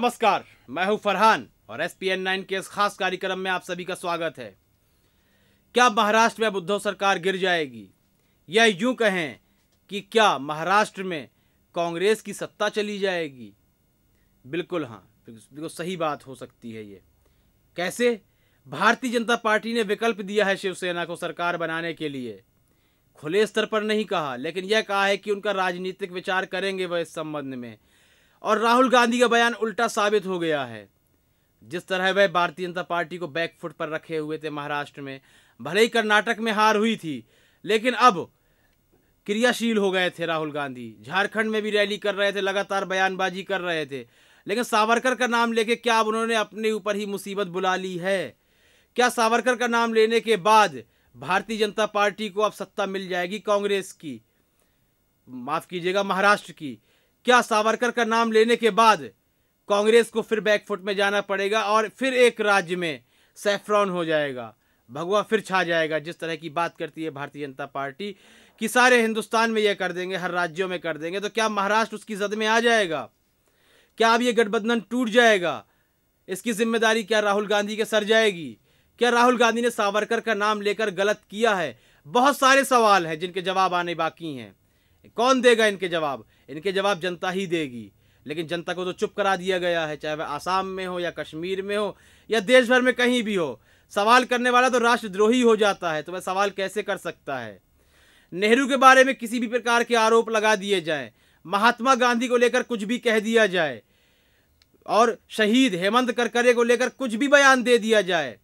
नमस्कार मैं हूं फरहान और एस पी एन नाइन के इस खास कार्यक्रम में आप सभी का स्वागत है क्या महाराष्ट्र में बुद्धो सरकार गिर जाएगी या यूं कहें कि क्या महाराष्ट्र में कांग्रेस की सत्ता चली जाएगी बिल्कुल हाँ बिल्कुल सही बात हो सकती है ये कैसे भारतीय जनता पार्टी ने विकल्प दिया है शिवसेना को सरकार बनाने के लिए खुले स्तर पर नहीं कहा लेकिन यह कहा है कि उनका राजनीतिक विचार करेंगे वह इस संबंध में और राहुल गांधी का बयान उल्टा साबित हो गया है जिस तरह वह भारतीय जनता पार्टी को बैकफुट पर रखे हुए थे महाराष्ट्र में भले ही कर्नाटक में हार हुई थी लेकिन अब क्रियाशील हो गए थे राहुल गांधी झारखंड में भी रैली कर रहे थे लगातार बयानबाजी कर रहे थे लेकिन सावरकर का नाम लेके क्या अब उन्होंने अपने ऊपर ही मुसीबत बुला ली है क्या सावरकर का नाम लेने के बाद भारतीय जनता पार्टी को अब सत्ता मिल जाएगी कांग्रेस की माफ़ कीजिएगा महाराष्ट्र की क्या सावरकर का नाम लेने के बाद कांग्रेस को फिर बैकफुट में जाना पड़ेगा और फिर एक राज्य में सेफ्रॉन हो जाएगा भगवा फिर छा जाएगा जिस तरह की बात करती है भारतीय जनता पार्टी कि सारे हिंदुस्तान में यह कर देंगे हर राज्यों में कर देंगे तो क्या महाराष्ट्र उसकी जद में आ जाएगा क्या अब ये गठबंधन टूट जाएगा इसकी जिम्मेदारी क्या राहुल गांधी के सर जाएगी क्या राहुल गांधी ने सावरकर का नाम लेकर गलत किया है बहुत सारे सवाल हैं जिनके जवाब आने बाकी हैं कौन देगा इनके जवाब इनके जवाब जनता ही देगी लेकिन जनता को तो चुप करा दिया गया है चाहे वह आसाम में हो या कश्मीर में हो या देश भर में कहीं भी हो सवाल करने वाला तो राष्ट्रद्रोही हो जाता है तो वह सवाल कैसे कर सकता है नेहरू के बारे में किसी भी प्रकार के आरोप लगा दिए जाएं महात्मा गांधी को लेकर कुछ भी कह दिया जाए और शहीद हेमंत करकरे को लेकर कुछ भी बयान दे दिया जाए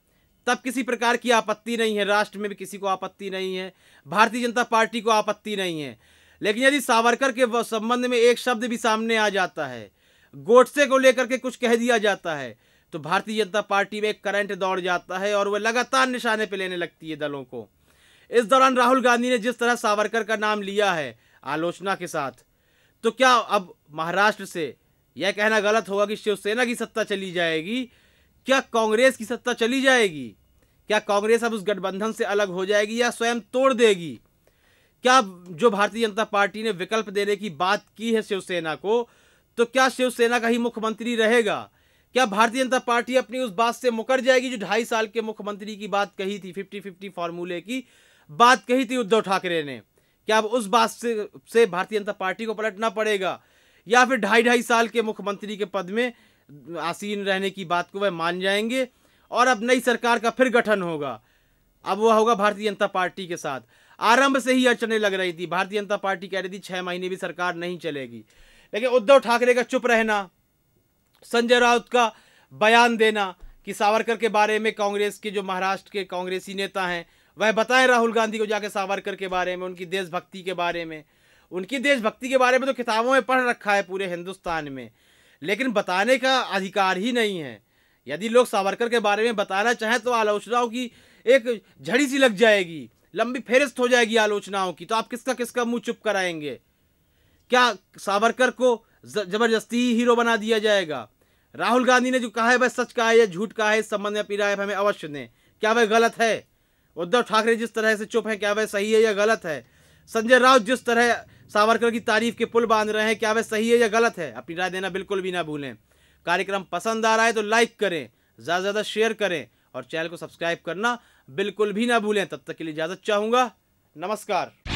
तब किसी प्रकार की आपत्ति नहीं है राष्ट्र में भी किसी को आपत्ति नहीं है भारतीय जनता पार्टी को आपत्ति नहीं है लेकिन यदि सावरकर के संबंध में एक शब्द भी सामने आ जाता है गोडसे को लेकर के कुछ कह दिया जाता है तो भारतीय जनता पार्टी में एक करंट दौड़ जाता है और वह लगातार निशाने पर लेने लगती है दलों को इस दौरान राहुल गांधी ने जिस तरह सावरकर का नाम लिया है आलोचना के साथ तो क्या अब महाराष्ट्र से यह कहना गलत होगा कि शिवसेना की सत्ता चली जाएगी क्या कांग्रेस की सत्ता चली जाएगी क्या कांग्रेस अब उस गठबंधन से अलग हो जाएगी या स्वयं तोड़ देगी क्या जो भारतीय जनता पार्टी ने विकल्प देने की बात की है शिवसेना को तो क्या शिवसेना का ही मुख्यमंत्री रहेगा क्या भारतीय जनता पार्टी अपनी उस बात से मुकर जाएगी जो ढाई साल के मुख्यमंत्री की बात कही थी फिफ्टी फिफ्टी फार्मूले की बात कही थी उद्धव ठाकरे ने क्या अब उस बात से से भारतीय जनता पार्टी को पलटना पड़ेगा या फिर ढाई ढाई साल के मुख्यमंत्री के पद में आसीन रहने की बात को वह मान जाएंगे और अब नई सरकार का फिर गठन होगा अब वह होगा भारतीय जनता पार्टी के साथ आरंभ से ही अड़चने लग रही थी भारतीय जनता पार्टी कह रही थी छः महीने भी सरकार नहीं चलेगी लेकिन उद्धव ठाकरे का चुप रहना संजय राउत का बयान देना कि सावरकर के बारे में कांग्रेस के जो महाराष्ट्र के कांग्रेसी नेता हैं वह बताएं राहुल गांधी को जाके सावरकर के बारे में उनकी देशभक्ति के बारे में उनकी देशभक्ति के बारे में तो किताबों में पढ़ रखा है पूरे हिंदुस्तान में लेकिन बताने का अधिकार ही नहीं है यदि लोग सावरकर के बारे में बताना चाहें तो आलोचनाओं की एक झड़ी सी लग जाएगी लंबी फेरिस्त हो जाएगी आलोचनाओं की तो आप किसका किसका मुंह चुप कराएंगे क्या सावरकर को जबरदस्ती ही हीरो बना दिया जाएगा राहुल गांधी ने जो कहा है भाई सच कहा है या झूठ कहा है इस संबंध में अपनी हमें अवश्य दें क्या वह गलत है उद्धव ठाकरे जिस तरह से चुप है क्या वह सही है या गलत है संजय राउत जिस तरह सावरकर की तारीफ के पुल बांध रहे हैं क्या वह सही है या गलत है अपनी राय देना बिल्कुल भी ना भूलें कार्यक्रम पसंद आ रहा है तो लाइक करें ज़्यादा से ज़्यादा शेयर करें और चैनल को सब्सक्राइब करना बिल्कुल भी ना भूलें तब तक के लिए इजाज़त चाहूंगा नमस्कार